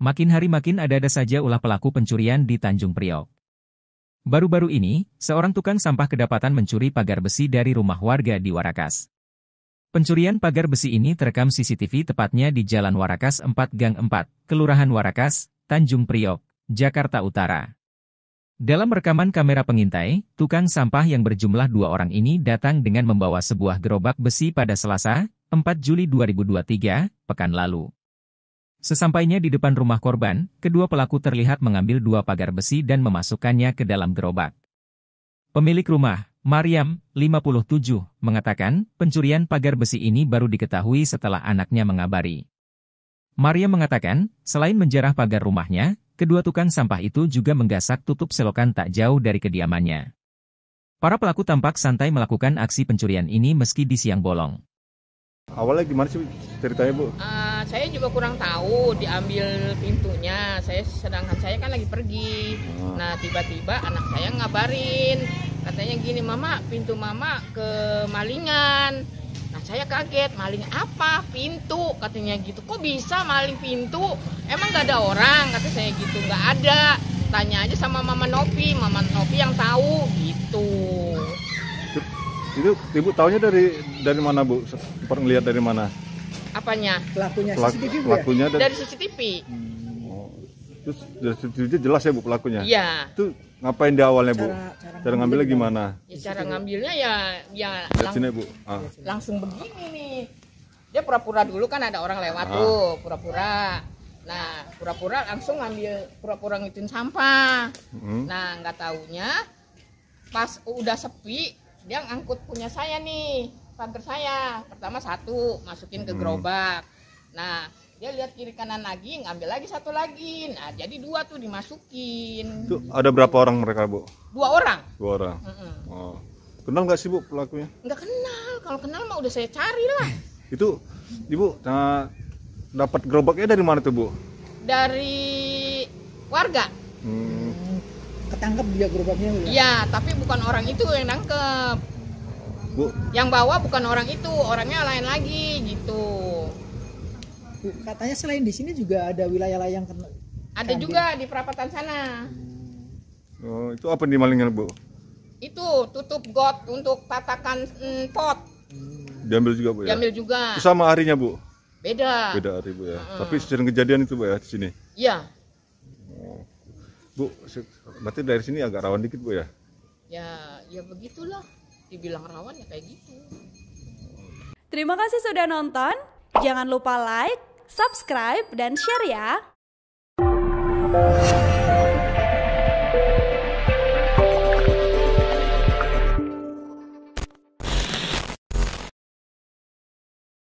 Makin hari makin ada-ada saja ulah pelaku pencurian di Tanjung Priok. Baru-baru ini, seorang tukang sampah kedapatan mencuri pagar besi dari rumah warga di Warakas. Pencurian pagar besi ini terekam CCTV tepatnya di Jalan Warakas 4 Gang 4, Kelurahan Warakas, Tanjung Priok, Jakarta Utara. Dalam rekaman kamera pengintai, tukang sampah yang berjumlah dua orang ini datang dengan membawa sebuah gerobak besi pada Selasa, 4 Juli 2023, pekan lalu. Sesampainya di depan rumah korban, kedua pelaku terlihat mengambil dua pagar besi dan memasukkannya ke dalam gerobak. Pemilik rumah, Mariam, 57, mengatakan pencurian pagar besi ini baru diketahui setelah anaknya mengabari. Mariam mengatakan, selain menjarah pagar rumahnya, kedua tukang sampah itu juga menggasak tutup selokan tak jauh dari kediamannya. Para pelaku tampak santai melakukan aksi pencurian ini meski di siang bolong. Awalnya gimana sih ceritanya Bu? Uh, saya juga kurang tahu diambil pintunya. Saya sedangkan saya kan lagi pergi. Uh. Nah tiba-tiba anak saya ngabarin katanya gini Mama pintu Mama ke malingan. Nah saya kaget maling apa pintu katanya gitu. Kok bisa maling pintu? Emang gak ada orang kata saya gitu nggak ada. Tanya aja sama Mama Novi. Mama Novi yang tahu gitu. Itu ibu tahunya dari dari mana bu? pernah dari mana? Apanya? Pelakunya Pelak, CCTV. Ya? Pelakunya ya? dari, dari CCTV. hmm. Terus dari CCTV jelas ya bu pelakunya? Iya. Itu ngapain di awalnya bu? Cara, cara, cara ngambilnya gimana? Ya, cara ngambilnya ya ya. lang sini bu. Ah. Langsung begini nih. Dia pura-pura dulu kan ada orang lewat ah. tuh pura-pura. Nah, pura-pura langsung ngambil pura-pura ngitung sampah. Hmm. Nah, nggak taunya pas udah sepi dia ngangkut punya saya nih pagar saya pertama satu masukin ke hmm. gerobak nah dia lihat kiri kanan lagi ngambil lagi satu lagi nah jadi dua tuh dimasukin itu ada berapa orang mereka bu dua orang dua orang mm hmm Oh. kenal nggak sih bu pelakunya nggak kenal kalau kenal mah udah saya cari lah itu ibu nah, dapat gerobaknya dari mana tuh bu dari warga hmm ketangkep dia gerobaknya ya? ya tapi bukan orang itu yang nangkep Bu. yang bawa bukan orang itu orangnya lain lagi gitu Bu, katanya selain di sini juga ada wilayah lain yang kena ada juga di perapatan sana oh itu apa nih malingan Bu itu tutup got untuk tatakan mm, pot diambil juga Bu ya diambil juga itu sama harinya Bu beda beda hari Bu ya mm. tapi sering kejadian itu Bu ya di sini iya oh. Bu, berarti dari sini agak rawan dikit Bu ya? Ya, ya begitulah. Dibilang rawan ya kayak gitu. Terima kasih sudah nonton. Jangan lupa like, subscribe, dan share ya.